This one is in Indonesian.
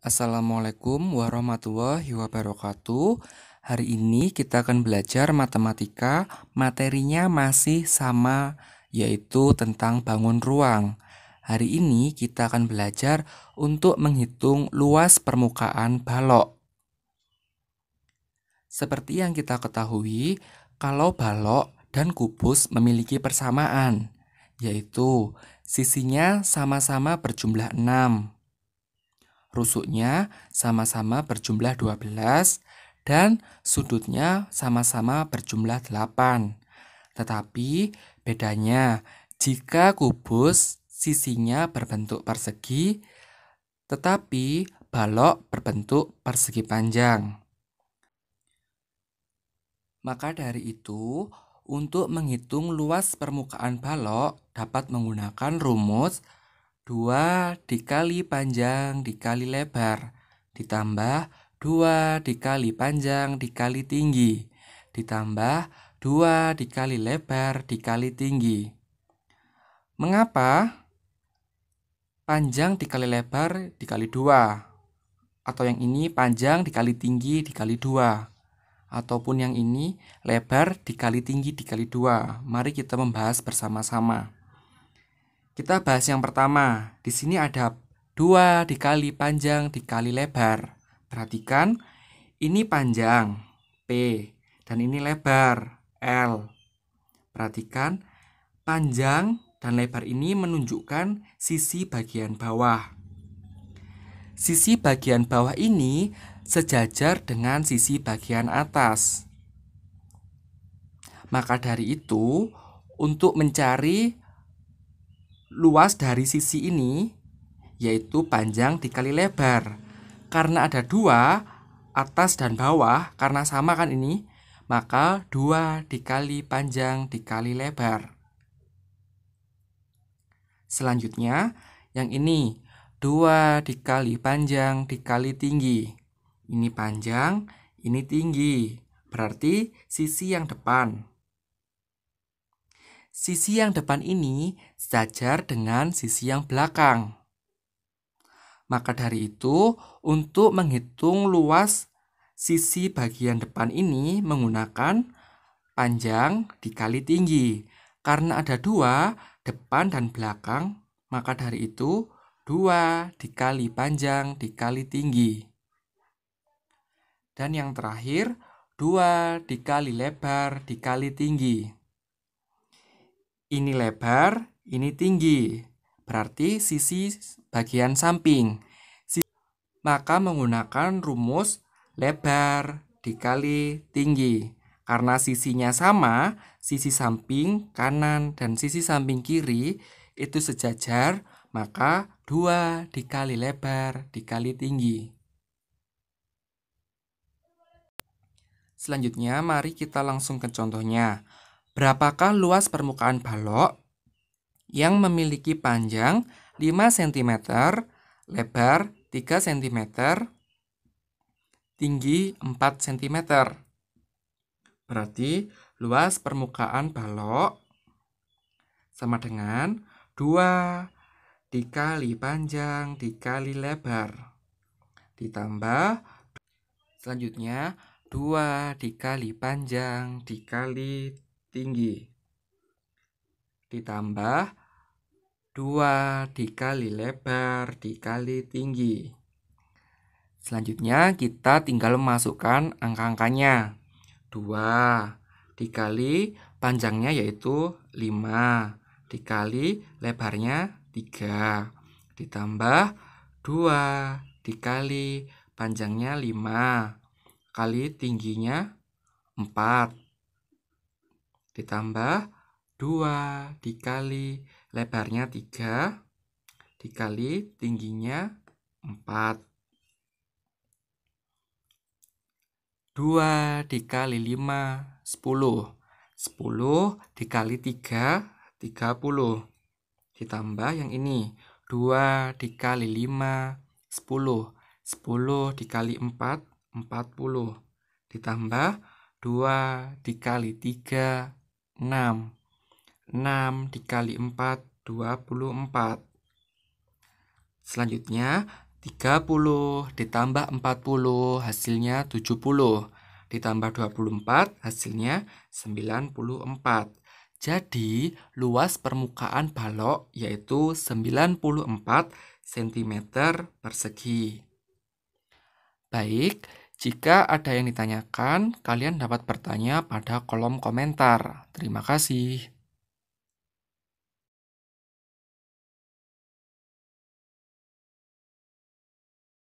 Assalamualaikum warahmatullahi wabarakatuh. Hari ini kita akan belajar matematika. Materinya masih sama, yaitu tentang bangun ruang. Hari ini kita akan belajar untuk menghitung luas permukaan balok. Seperti yang kita ketahui, kalau balok dan kubus memiliki persamaan, yaitu sisinya sama-sama berjumlah 6 rusuknya sama-sama berjumlah 12 dan sudutnya sama-sama berjumlah 8. Tetapi bedanya jika kubus sisinya berbentuk persegi tetapi balok berbentuk persegi panjang. Maka dari itu, untuk menghitung luas permukaan balok dapat menggunakan rumus 2 dikali panjang dikali lebar ditambah 2 dikali panjang dikali tinggi ditambah 2 dikali lebar dikali tinggi. Mengapa panjang dikali lebar dikali 2? Atau yang ini panjang dikali tinggi dikali 2? Ataupun yang ini lebar dikali tinggi dikali 2? Mari kita membahas bersama-sama. Kita bahas yang pertama. Di sini ada 2 dikali panjang dikali lebar. Perhatikan, ini panjang P dan ini lebar L. Perhatikan, panjang dan lebar ini menunjukkan sisi bagian bawah. Sisi bagian bawah ini sejajar dengan sisi bagian atas. Maka dari itu, untuk mencari luas dari sisi ini yaitu panjang dikali lebar. Karena ada dua, atas dan bawah, karena sama kan ini, maka dua dikali panjang dikali lebar. Selanjutnya, yang ini, dua dikali panjang dikali tinggi. Ini panjang, ini tinggi, berarti sisi yang depan. Sisi yang depan ini sejajar dengan sisi yang belakang. Maka dari itu, untuk menghitung luas sisi bagian depan ini menggunakan panjang dikali tinggi. Karena ada dua, depan dan belakang, maka dari itu dua dikali panjang dikali tinggi. Dan yang terakhir, dua dikali lebar dikali tinggi. Ini lebar, ini tinggi. Berarti sisi bagian samping. Maka menggunakan rumus lebar dikali tinggi. Karena sisinya sama, sisi samping kanan dan sisi samping kiri itu sejajar, maka 2 dikali lebar dikali tinggi. Selanjutnya, mari kita langsung ke contohnya. Berapakah luas permukaan balok yang memiliki panjang 5 cm, lebar 3 cm, tinggi 4 cm? Berarti luas permukaan balok sama dengan 2 dikali panjang dikali lebar ditambah selanjutnya 2 dikali panjang dikali tinggi. Ditambah 2 dikali lebar dikali tinggi. Selanjutnya kita tinggal memasukkan angka-angkanya. 2 dikali panjangnya yaitu 5 dikali lebarnya 3 ditambah 2 dikali panjangnya 5 kali tingginya 4 Ditambah 2 dikali lebarnya 3 dikali tingginya 4. 2 dikali 5 10. 10 dikali 3 30. Ditambah yang ini 2 dikali 5 10. 10 dikali 4 40. Ditambah 2 dikali 3 6. 6 dikali 4, 24. Selanjutnya, 30 ditambah 40 hasilnya 70. Ditambah 24 hasilnya 94. Jadi, luas permukaan balok yaitu 94 cm persegi. Baik, jika ada yang ditanyakan, kalian dapat bertanya pada kolom komentar. Terima kasih.